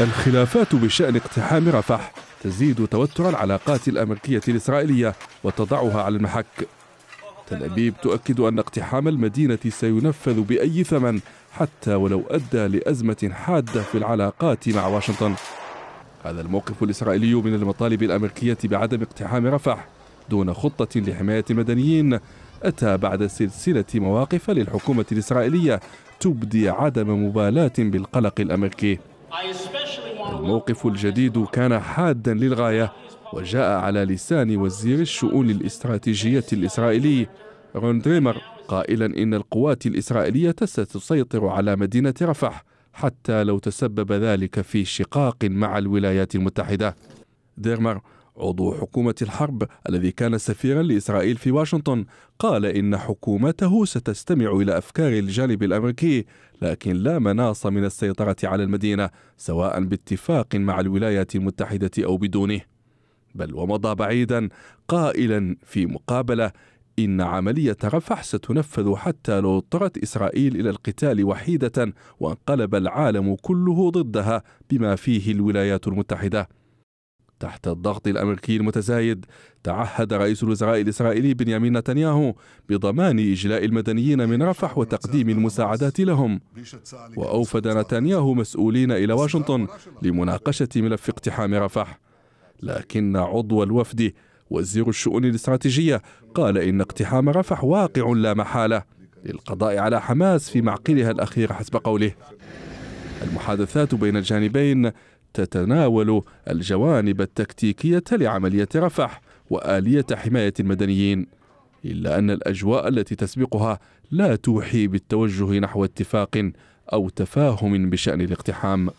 الخلافات بشأن اقتحام رفح تزيد توتر العلاقات الأمريكية الإسرائيلية وتضعها على المحك تل أبيب تؤكد أن اقتحام المدينة سينفذ بأي ثمن حتى ولو أدى لأزمة حادة في العلاقات مع واشنطن هذا الموقف الإسرائيلي من المطالب الأمريكية بعدم اقتحام رفح دون خطة لحماية المدنيين أتى بعد سلسلة مواقف للحكومة الإسرائيلية تبدي عدم مبالاة بالقلق الأمريكي الموقف الجديد كان حادا للغاية وجاء على لسان وزير الشؤون الاستراتيجية الإسرائيلي رون دريمر قائلا إن القوات الإسرائيلية ستسيطر على مدينة رفح حتى لو تسبب ذلك في شقاق مع الولايات المتحدة ديرمر عضو حكومة الحرب الذي كان سفيرا لإسرائيل في واشنطن قال إن حكومته ستستمع إلى أفكار الجانب الأمريكي لكن لا مناص من السيطرة على المدينة سواء باتفاق مع الولايات المتحدة أو بدونه بل ومضى بعيدا قائلا في مقابلة إن عملية رفح ستنفذ حتى لو اضطرت إسرائيل إلى القتال وحيدة وانقلب العالم كله ضدها بما فيه الولايات المتحدة تحت الضغط الامريكي المتزايد تعهد رئيس الوزراء الاسرائيلي بنيامين نتنياهو بضمان اجلاء المدنيين من رفح وتقديم المساعدات لهم واوفد نتنياهو مسؤولين الى واشنطن لمناقشه ملف اقتحام رفح لكن عضو الوفد وزير الشؤون الاستراتيجيه قال ان اقتحام رفح واقع لا محاله للقضاء على حماس في معقلها الاخير حسب قوله المحادثات بين الجانبين تتناول الجوانب التكتيكية لعملية رفح وآلية حماية المدنيين إلا أن الأجواء التي تسبقها لا توحي بالتوجه نحو اتفاق أو تفاهم بشأن الاقتحام